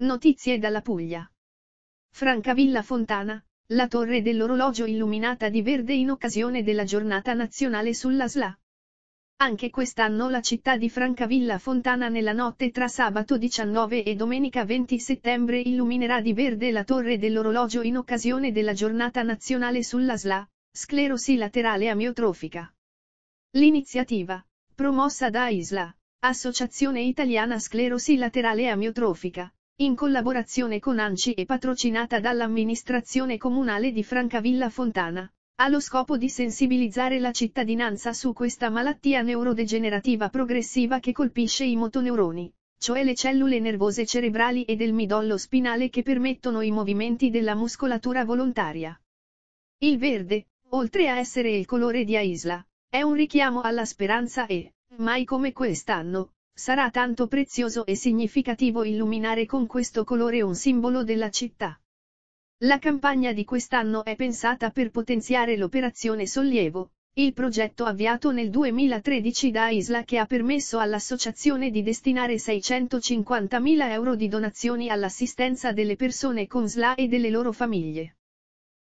Notizie dalla Puglia. Francavilla Fontana, la torre dell'orologio illuminata di verde in occasione della giornata nazionale sulla SLA. Anche quest'anno la città di Francavilla Fontana nella notte tra sabato 19 e domenica 20 settembre illuminerà di verde la torre dell'orologio in occasione della giornata nazionale sulla SLA, sclerosi laterale amiotrofica. L'iniziativa, promossa da ISLA, Associazione Italiana Sclerosi Laterale Amiotrofica, in collaborazione con ANCI e patrocinata dall'amministrazione comunale di Francavilla Fontana, ha lo scopo di sensibilizzare la cittadinanza su questa malattia neurodegenerativa progressiva che colpisce i motoneuroni, cioè le cellule nervose cerebrali e del midollo spinale che permettono i movimenti della muscolatura volontaria. Il verde, oltre a essere il colore di Aisla, è un richiamo alla speranza e, mai come quest'anno, Sarà tanto prezioso e significativo illuminare con questo colore un simbolo della città. La campagna di quest'anno è pensata per potenziare l'operazione Sollievo, il progetto avviato nel 2013 da Isla che ha permesso all'associazione di destinare 650.000 euro di donazioni all'assistenza delle persone con SLA e delle loro famiglie.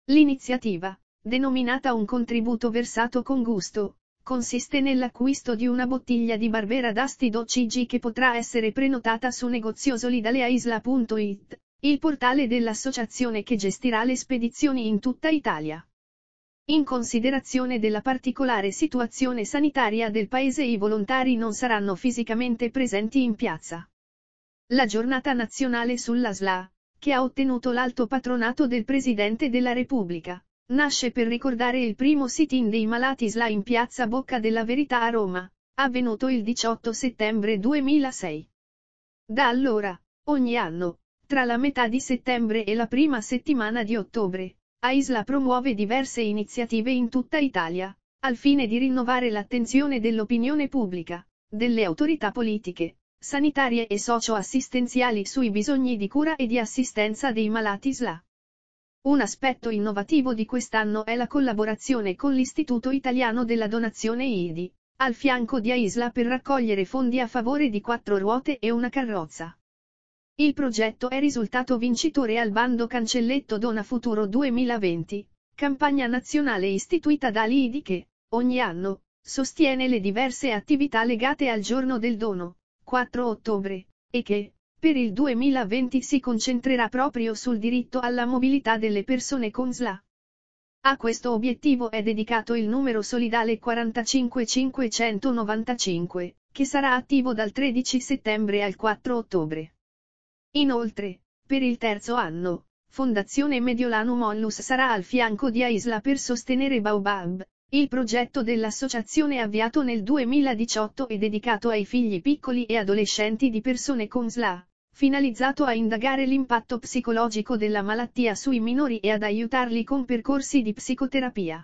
L'iniziativa, denominata Un contributo versato con gusto, consiste nell'acquisto di una bottiglia di Barbera d'Astido CG che potrà essere prenotata su negoziosolidaleaisla.it, il portale dell'associazione che gestirà le spedizioni in tutta Italia. In considerazione della particolare situazione sanitaria del paese i volontari non saranno fisicamente presenti in piazza. La giornata nazionale sulla SLA, che ha ottenuto l'alto patronato del Presidente della Repubblica Nasce per ricordare il primo sit-in dei malati SLA in piazza Bocca della Verità a Roma, avvenuto il 18 settembre 2006. Da allora, ogni anno, tra la metà di settembre e la prima settimana di ottobre, AISLA promuove diverse iniziative in tutta Italia, al fine di rinnovare l'attenzione dell'opinione pubblica, delle autorità politiche, sanitarie e socio-assistenziali sui bisogni di cura e di assistenza dei malati SLA. Un aspetto innovativo di quest'anno è la collaborazione con l'Istituto Italiano della Donazione IDI, al fianco di Aisla per raccogliere fondi a favore di quattro ruote e una carrozza. Il progetto è risultato vincitore al bando Cancelletto Dona Futuro 2020, campagna nazionale istituita da dall'IDI che, ogni anno, sostiene le diverse attività legate al giorno del dono, 4 ottobre, e che, per il 2020 si concentrerà proprio sul diritto alla mobilità delle persone con SLA. A questo obiettivo è dedicato il numero solidale 45595, che sarà attivo dal 13 settembre al 4 ottobre. Inoltre, per il terzo anno, Fondazione Mediolanum Onlus sarà al fianco di AISLA per sostenere Baobab, il progetto dell'associazione avviato nel 2018 è dedicato ai figli piccoli e adolescenti di persone con SLA, finalizzato a indagare l'impatto psicologico della malattia sui minori e ad aiutarli con percorsi di psicoterapia.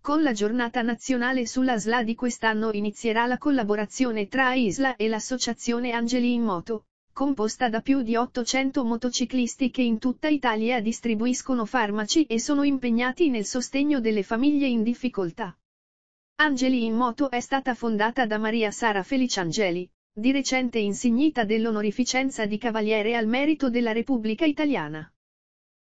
Con la giornata nazionale sulla SLA di quest'anno inizierà la collaborazione tra ISLA e l'associazione Angeli in Moto, composta da più di 800 motociclisti che in tutta Italia distribuiscono farmaci e sono impegnati nel sostegno delle famiglie in difficoltà. Angeli in Moto è stata fondata da Maria Sara Feliciangeli, di recente insignita dell'onorificenza di Cavaliere al Merito della Repubblica Italiana.